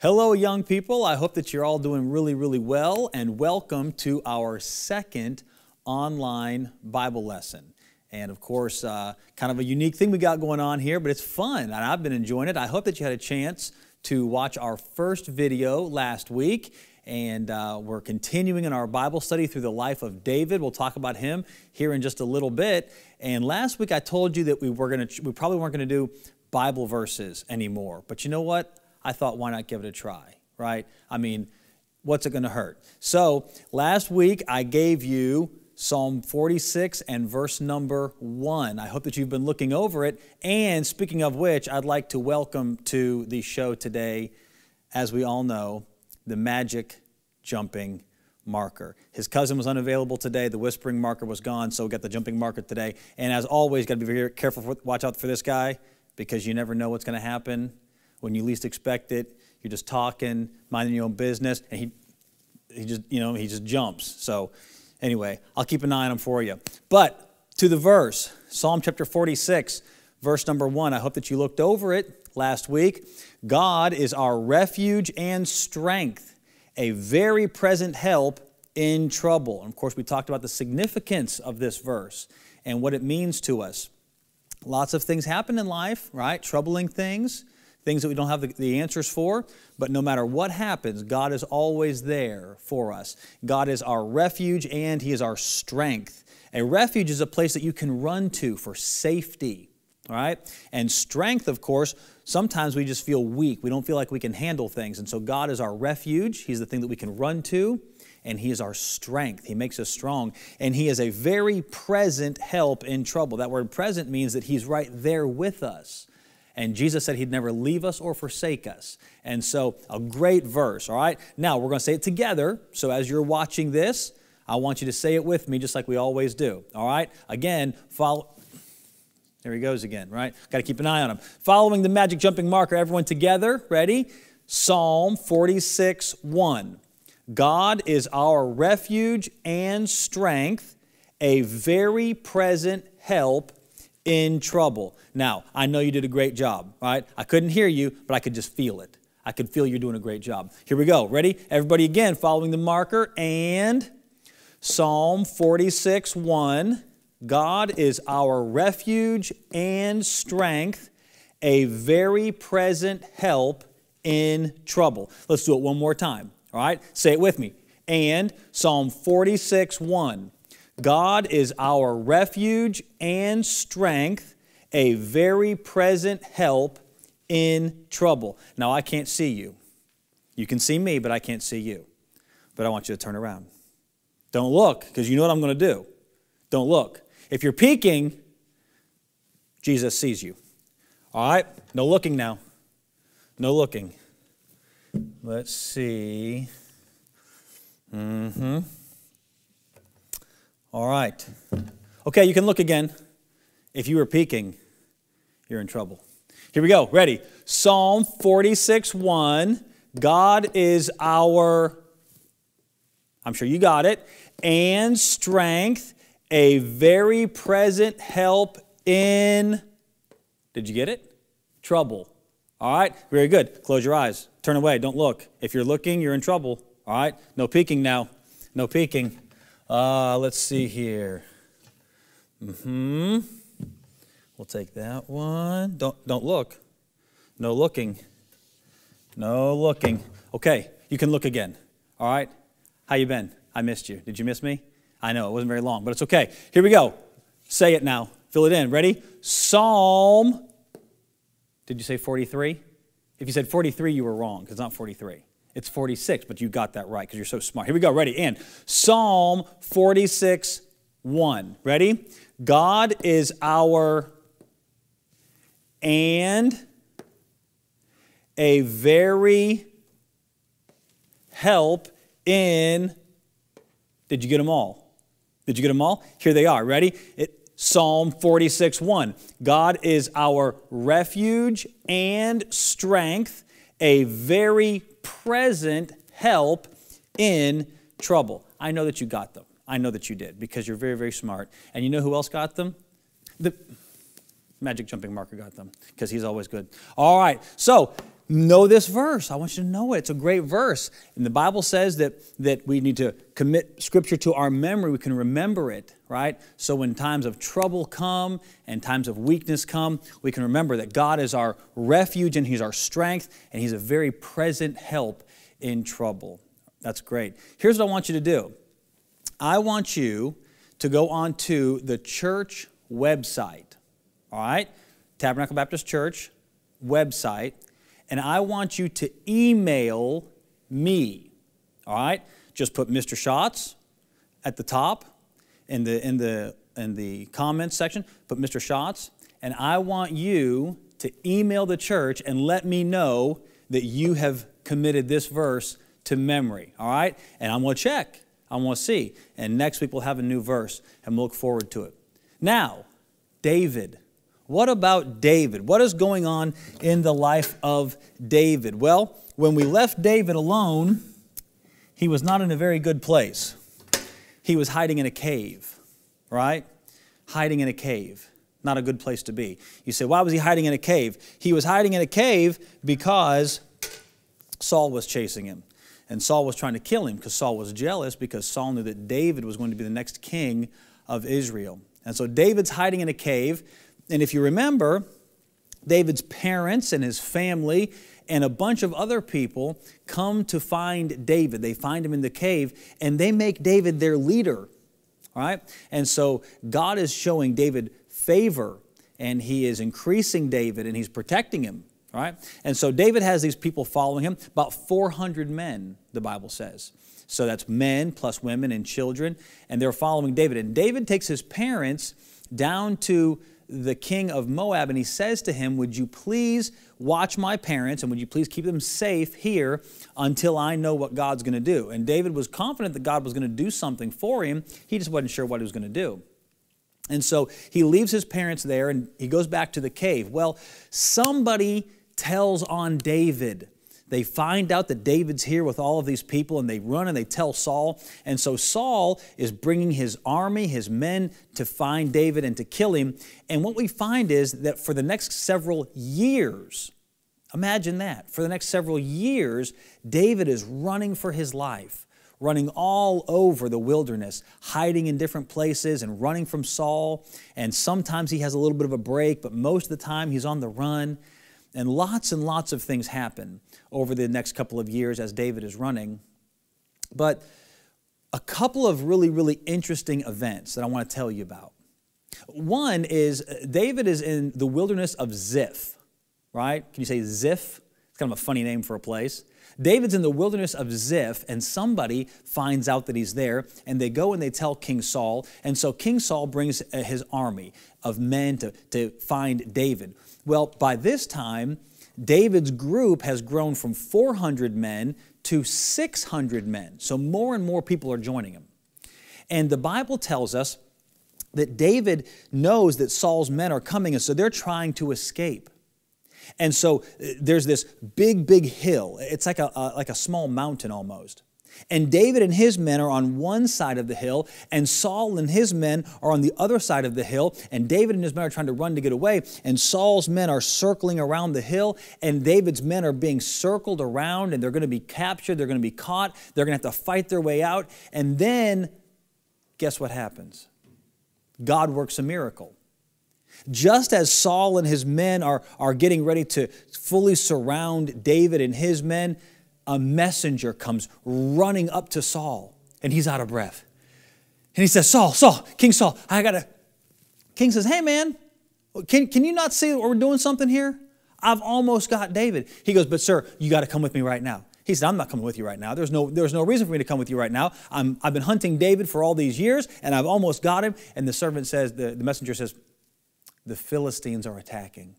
Hello, young people. I hope that you're all doing really, really well, and welcome to our second online Bible lesson. And of course, uh, kind of a unique thing we got going on here, but it's fun, and I've been enjoying it. I hope that you had a chance to watch our first video last week, and uh, we're continuing in our Bible study through the life of David. We'll talk about him here in just a little bit. And last week I told you that we were going to, we probably weren't going to do Bible verses anymore, but you know what? I thought, why not give it a try, right? I mean, what's it going to hurt? So last week I gave you Psalm 46 and verse number 1. I hope that you've been looking over it. And speaking of which, I'd like to welcome to the show today, as we all know, the magic jumping marker. His cousin was unavailable today. The whispering marker was gone, so we got the jumping marker today. And as always, got to be very careful, for, watch out for this guy because you never know what's going to happen when you least expect it. You're just talking, minding your own business, and he, he just, you know, he just jumps. So, anyway, I'll keep an eye on him for you. But to the verse, Psalm chapter 46, verse number one. I hope that you looked over it last week. God is our refuge and strength, a very present help in trouble. And of course, we talked about the significance of this verse and what it means to us. Lots of things happen in life, right? Troubling things things that we don't have the, the, answers for, but no matter what happens, God is always there for us. God is our refuge and He is our strength. A refuge is a place that you can run to for safety, all right? And strength, of course, sometimes we just feel weak. We don't feel like we can handle things. And so God is our refuge, He's the thing that we can run to and He is our strength. He makes us strong, and He is a very present help in trouble. That word present means that He's right there with us. And Jesus said he'd never leave us or forsake us. And so, a great verse, all right? Now, we're going to say it together. So, as you're watching this, I want you to say it with me just like we always do, all right? Again, follow. There he goes again, right? Got to keep an eye on him. Following the magic jumping marker, everyone together, ready? Psalm 46 1. God is our refuge and strength, a very present help in trouble. Now, I know you did a great job, right? I couldn't hear you, but I could just feel it. I could feel you're doing a great job. Here we go. Ready? Everybody again, following the marker and Psalm 46 1. God is our refuge and strength, a very present help in trouble. Let's do it one more time. All right? Say it with me. And Psalm 46 1. God is our refuge and strength, a very present help in trouble. Now, I can't see you. You can see me, but I can't see you. But I want you to turn around. Don't look, because you know what I'm going to do. Don't look. If you're peeking, Jesus sees you. All right? No looking now. No looking. Let's see. Mm hmm. All right. Okay, you can look again. If you were peeking, you're in trouble. Here we go. Ready? Psalm 46 1. God is our, I'm sure you got it, and strength, a very present help in, did you get it? Trouble. All right, very good. Close your eyes. Turn away. Don't look. If you're looking, you're in trouble. All right, no peeking now. No peeking. Uh, let's see here. Mm-hmm. We'll take that one. Don't, don't look. No looking. No looking. Okay, you can look again. All right? How you been? I missed you. Did you miss me? I know, it wasn't very long, but it's okay. Here we go. Say it now. Fill it in. Ready? Psalm. Did you say 43? If you said 43, you were wrong, because it's not 43. It's 46, but you got that right because you're so smart. Here we go. Ready? And Psalm 46, 1. Ready? God is our and a very help in. Did you get them all? Did you get them all? Here they are. Ready? It, Psalm 46 1. God is our refuge and strength, a very present help in trouble. I know that you got them. I know that you did because you're very, very smart. And you know who else got them? The magic jumping marker got them because he's always good. All right, so know this verse. I want you to know it. It's a great verse. And the Bible says that, that we need to commit Scripture to our memory. We can remember it, right? So when times of trouble come and times of weakness come, we can remember that God is our refuge and He's our strength and He's a very present help in trouble. That's great. Here's what I want you to do I want you to go on to the church website, all right? Tabernacle Baptist Church website and I want you to email me. All right? Just put Mr. Schatz at the top in the, in the, in the comments section, put Mr. Schatz, and I want you to email the church and let me know that you have committed this verse to memory. All right? And I'm going to check. I'm going to see. And next week we'll have a new verse and we'll look forward to it. Now, David what about David? What is going on in the life of David? Well, when we left David alone, he was not in a very good place. He was hiding in a cave, right? Hiding in a cave. Not a good place to be. You say, why was he hiding in a cave? He was hiding in a cave because Saul was chasing him. And Saul was trying to kill him because Saul was jealous because Saul knew that David was going to be the next king of Israel. And so David's hiding in a cave and if you remember, David's parents and his family and a bunch of other people come to find David. They find him in the cave and they make David their leader. All right? And so God is showing David favor and he is increasing David and he's protecting him. All right? And so David has these people following him, about 400 men, the Bible says. So that's men plus women and children, and they're following David. And David takes his parents down to the king of Moab, and he says to him, Would you please watch my parents and would you please keep them safe here until I know what God's going to do? And David was confident that God was going to do something for him. He just wasn't sure what he was going to do. And so he leaves his parents there and he goes back to the cave. Well, somebody tells on David they find out that David's here with all of these people and they run and they tell Saul. And so Saul is bringing his army, his men, to find David and to kill him. And what we find is that for the next several years, imagine that, for the next several years, David is running for his life running all over the wilderness, hiding in different places and running from Saul. And sometimes he has a little bit of a break, but most of the time he's on the run. And lots and lots of things happen over the next couple of years as David is running. But a couple of really, really interesting events that I want to tell you about. One is uh, David is in the wilderness of Ziph, right? Can you say Ziph? It's kind of a funny name for a place. David's in the wilderness of Ziph, and somebody finds out that he's there, and they go and they tell King Saul. And so King Saul brings uh, his army of men to, to find David. Well, by this time, David's group has grown from 400 men to 600 men. So more and more people are joining him. And the Bible tells us that David knows that Saul's men are coming, and so they're trying to escape. And so uh, there's this big, big hill. It's like a, a, like a small mountain almost. And David and his men are on one side of the hill, and Saul and his men are on the other side of the hill. And David and his men are trying to run to get away, and Saul's men are circling around the hill, and David's men are being circled around, and they're going to be captured, they're going to be caught, they're going to have to fight their way out. And then, guess what happens? God works a miracle. Just as Saul and his men are, are getting ready to fully surround David and his men, a messenger comes running up to Saul, and he's out of breath. And he says, Saul, Saul, King Saul, I gotta. King says, Hey man, can, can you not see we're doing something here? I've almost got David. He goes, But sir, you gotta come with me right now. He said, I'm not coming with you right now. There's no, there's no reason for me to come with you right now. i have been hunting David for all these years, and I've almost got him. And the servant says, the, the messenger says, the Philistines are attacking.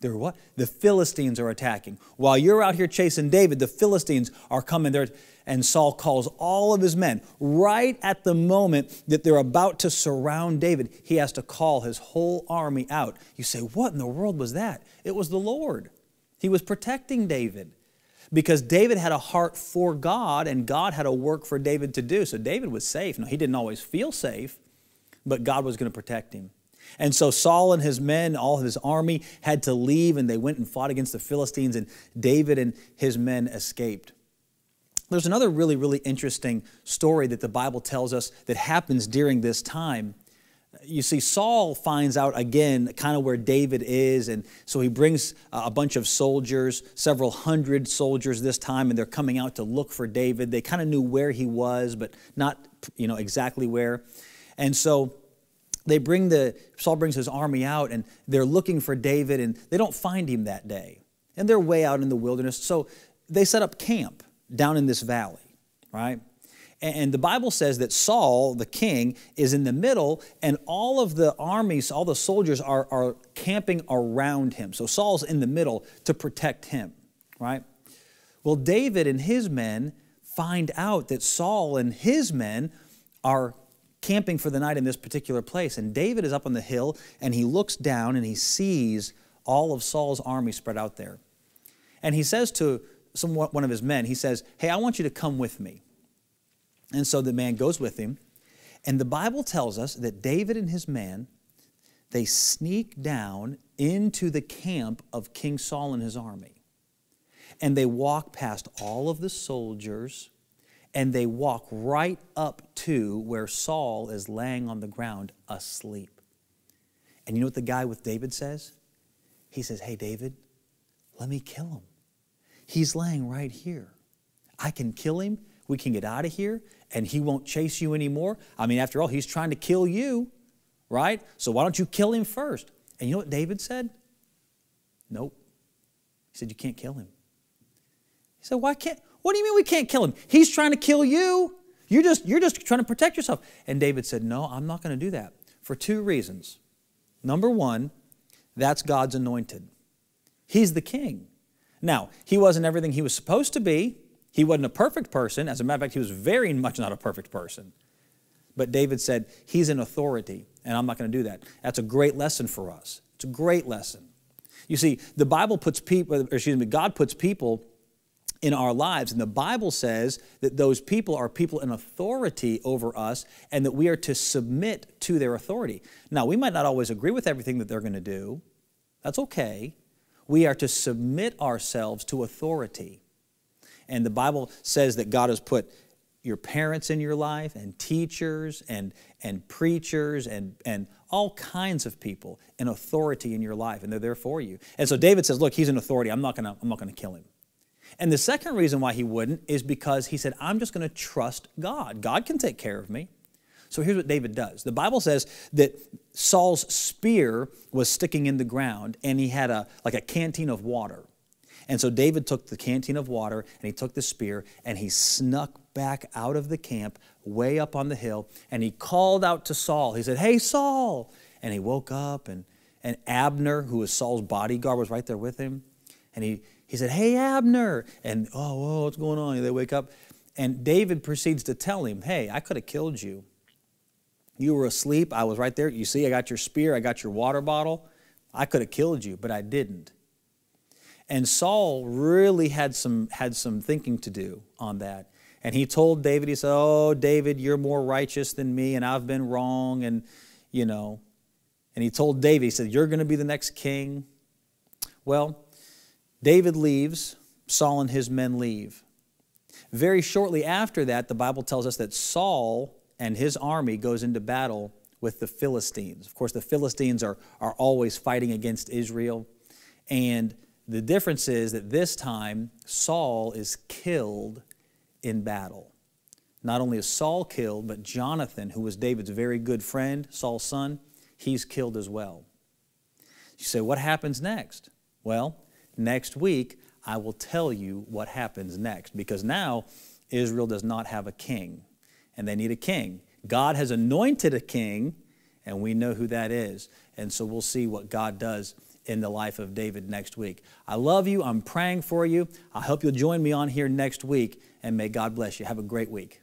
They're what? The Philistines are attacking. While you're out here chasing David, the Philistines are coming there. And Saul calls all of his men. Right at the moment that they're about to surround David, he has to call his whole army out. You say, What in the world was that? It was the Lord. He was protecting David because David had a heart for God and God had a work for David to do. So David was safe. Now, he didn't always feel safe, but God was going to protect him. And so Saul and his men, all of his army, had to leave and they went and fought against the Philistines, and David and his men escaped. There's another really, really interesting story that the Bible tells us that happens during this time. You see, Saul finds out again kind of where David is, and so he brings a bunch of soldiers, several hundred soldiers this time, and they're coming out to look for David. They kind of knew where he was, but not you know exactly where. And so they bring the, Saul brings his army out and they're looking for David and they don't find him that day. And they're way out in the wilderness. So they set up camp down in this valley, right? And the Bible says that Saul, the king, is in the middle, and all of the armies, all the soldiers are, are camping around him. So Saul's in the middle to protect him, right? Well, David and his men find out that Saul and his men are camping for the night in this particular place. And David is up on the hill and he looks down and he sees all of Saul's army spread out there. And he says to some, one of his men, he says, Hey, I want you to come with me. And so the man goes with him. And the Bible tells us that David and his man, they sneak down into the camp of King Saul and his army. And they walk past all of the soldiers and they walk right up to where Saul is laying on the ground asleep. And you know what the guy with David says? He says, Hey, David, let me kill him. He's laying right here. I can kill him. We can get out of here, and he won't chase you anymore. I mean, after all, he's trying to kill you, right? So why don't you kill him first? And you know what David said? Nope. He said, You can't kill him. He said, Why can't? What do you mean we can't kill him? He's trying to kill you. You're just, you're just trying to protect yourself. And David said, No, I'm not going to do that for two reasons. Number one, that's God's anointed, he's the king. Now, he wasn't everything he was supposed to be. He wasn't a perfect person. As a matter of fact, he was very much not a perfect person. But David said, He's an authority, and I'm not going to do that. That's a great lesson for us. It's a great lesson. You see, the Bible puts people, excuse me, God puts people in our lives. And the Bible says that those people are people in authority over us and that we are to submit to their authority. Now, we might not always agree with everything that they're going to do. That's okay. We are to submit ourselves to authority. And the Bible says that God has put your parents in your life and teachers and, and preachers and, and all kinds of people in authority in your life, and they're there for you. And so David says, Look, he's an authority. I'm not going to I'm not going to kill him. And the second reason why he wouldn't is because he said, I'm just going to trust God. God can take care of me. So here's what David does. The Bible says that Saul's spear was sticking in the ground and he had a like a canteen of water. And so David took the canteen of water and he took the spear and he snuck back out of the camp way up on the hill and he called out to Saul. He said, "Hey Saul." And he woke up and and Abner, who was Saul's bodyguard, was right there with him. And he, he said, Hey, Abner. And, oh, whoa, what's going on? And they wake up. And David proceeds to tell him, Hey, I could have killed you. You were asleep. I was right there. You see, I got your spear, I got your water bottle. I could have killed you, but I didn't. And Saul really had some, had some thinking to do on that. And he told David, he said, Oh, David, you're more righteous than me, and I've been wrong. And, you know, and he told David, he said, You're going to be the next king. Well, David leaves, Saul and his men leave. Very shortly after that, the Bible tells us that Saul and his army goes into battle with the Philistines. Of course, the Philistines are, are always fighting against Israel. And the difference is that this time, Saul is killed in battle. Not only is Saul killed, but Jonathan, who was David's very good friend, Saul's son, he's killed as well. You say, what happens next? Well, next week I will tell you what happens next. Because now Israel does not have a king, and they need a king. God has anointed a king, and we know who that is. And so we'll see what God does in the life of David next week. I love you. I'm praying for you. I hope you'll join me on here next week, and may God bless you. Have a great week.